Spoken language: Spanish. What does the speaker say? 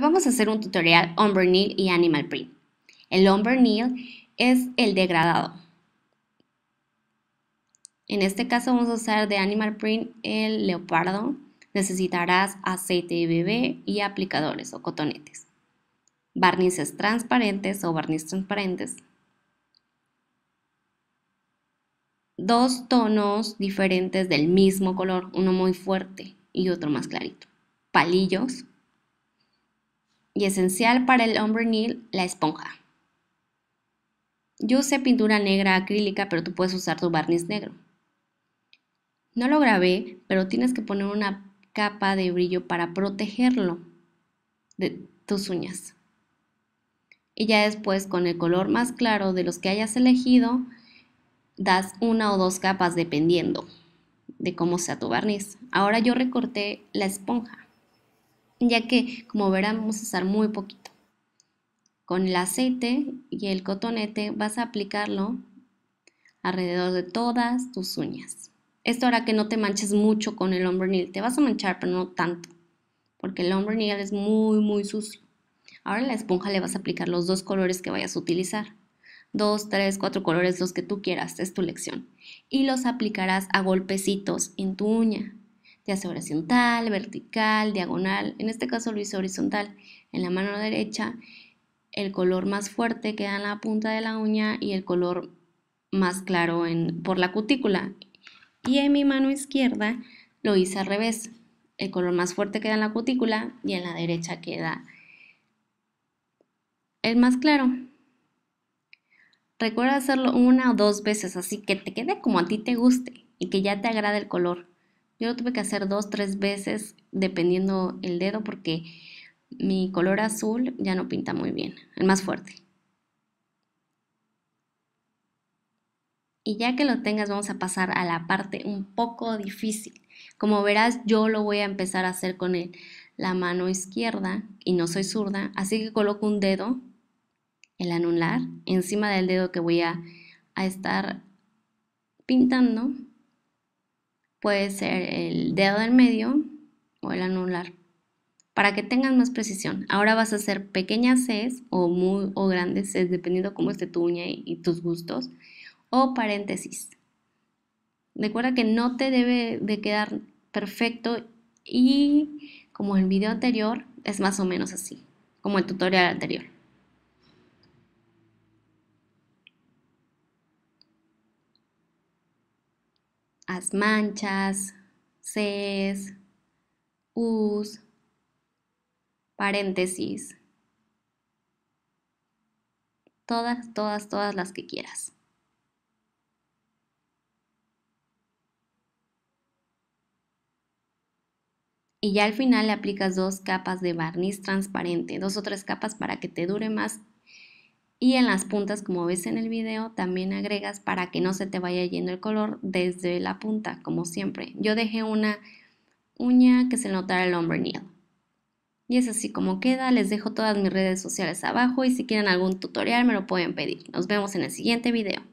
vamos a hacer un tutorial ombre nail y Animal Print. El ombre Neal es el degradado. En este caso vamos a usar de Animal Print el leopardo. Necesitarás aceite de bebé y aplicadores o cotonetes. Barnices transparentes o barniz transparentes. Dos tonos diferentes del mismo color, uno muy fuerte y otro más clarito. Palillos y esencial para el nil, la esponja. Yo usé pintura negra acrílica, pero tú puedes usar tu barniz negro. No lo grabé, pero tienes que poner una capa de brillo para protegerlo de tus uñas. Y ya después, con el color más claro de los que hayas elegido, das una o dos capas dependiendo de cómo sea tu barniz. Ahora yo recorté la esponja ya que como verán vamos a usar muy poquito. Con el aceite y el cotonete vas a aplicarlo alrededor de todas tus uñas. Esto hará que no te manches mucho con el nil. Te vas a manchar, pero no tanto, porque el nil es muy, muy sucio. Ahora en la esponja le vas a aplicar los dos colores que vayas a utilizar. Dos, tres, cuatro colores, los que tú quieras, es tu lección. Y los aplicarás a golpecitos en tu uña. Ya sea horizontal, vertical, diagonal, en este caso lo hice horizontal. En la mano derecha el color más fuerte queda en la punta de la uña y el color más claro en, por la cutícula. Y en mi mano izquierda lo hice al revés. El color más fuerte queda en la cutícula y en la derecha queda el más claro. Recuerda hacerlo una o dos veces, así que te quede como a ti te guste y que ya te agrade el color. Yo lo tuve que hacer dos, tres veces dependiendo el dedo porque mi color azul ya no pinta muy bien, el más fuerte. Y ya que lo tengas, vamos a pasar a la parte un poco difícil. Como verás, yo lo voy a empezar a hacer con la mano izquierda y no soy zurda, así que coloco un dedo, el anular, encima del dedo que voy a, a estar pintando puede ser el dedo del medio o el anular. Para que tengas más precisión, ahora vas a hacer pequeñas Cs o, muy, o grandes Cs, dependiendo cómo esté tu uña y, y tus gustos, o paréntesis. Recuerda que no te debe de quedar perfecto y como el video anterior, es más o menos así, como el tutorial anterior. manchas, Cs, Us, paréntesis, todas, todas, todas las que quieras. Y ya al final le aplicas dos capas de barniz transparente, dos o tres capas para que te dure más y en las puntas, como ves en el video, también agregas para que no se te vaya yendo el color desde la punta, como siempre. Yo dejé una uña que se notara el nil. Y es así como queda, les dejo todas mis redes sociales abajo y si quieren algún tutorial me lo pueden pedir. Nos vemos en el siguiente video.